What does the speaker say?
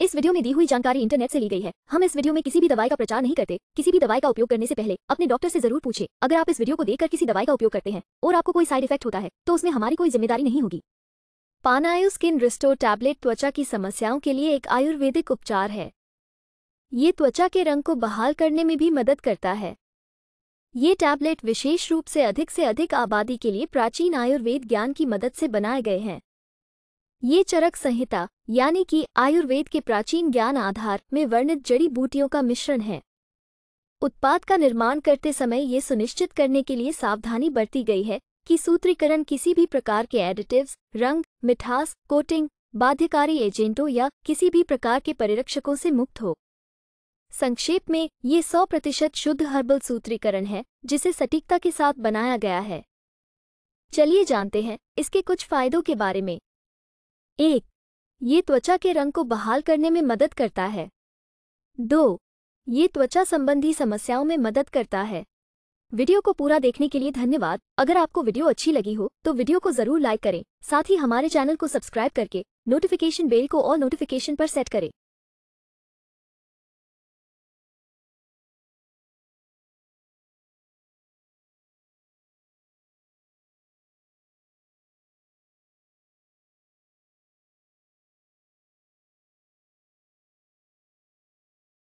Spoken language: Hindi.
इस वीडियो में दी हुई जानकारी इंटरनेट से ली गई है हम इस वीडियो में किसी भी दवाई का प्रचार नहीं करते किसी भी दवाई का उपयोग करने से पहले अपने डॉक्टर से जरूर पूछे अगर आप इस वीडियो को देखकर किसी दवाई का उपयोग करते हैं और आपको कोई साइड इफेक्ट होता है तो उसमें हमारी कोई जिम्मेदारी नहीं होगी पानायु स्किन रिस्टोर टैबलेट त्वचा की समस्याओं के लिए एक आयुर्वेदिक उपचार है ये त्वचा के रंग को बहाल करने में भी मदद करता है ये टैबलेट विशेष रूप से अधिक से अधिक आबादी के लिए प्राचीन आयुर्वेद ज्ञान की मदद से बनाए गए हैं ये चरक संहिता यानी कि आयुर्वेद के प्राचीन ज्ञान आधार में वर्णित जड़ी बूटियों का मिश्रण है उत्पाद का निर्माण करते समय ये सुनिश्चित करने के लिए सावधानी बरती गई है कि सूत्रीकरण किसी भी प्रकार के एडिटिव्स रंग मिठास कोटिंग बाध्यकारी एजेंटों या किसी भी प्रकार के परिरक्षकों से मुक्त हो संक्षेप में ये सौ प्रतिशत शुद्ध हर्बल सूत्रीकरण है जिसे सटीकता के साथ बनाया गया है चलिए जानते हैं इसके कुछ फायदों के बारे में एक ये त्वचा के रंग को बहाल करने में मदद करता है दो ये त्वचा संबंधी समस्याओं में मदद करता है वीडियो को पूरा देखने के लिए धन्यवाद अगर आपको वीडियो अच्छी लगी हो तो वीडियो को जरूर लाइक करें साथ ही हमारे चैनल को सब्सक्राइब करके नोटिफिकेशन बेल को और नोटिफिकेशन पर सेट करें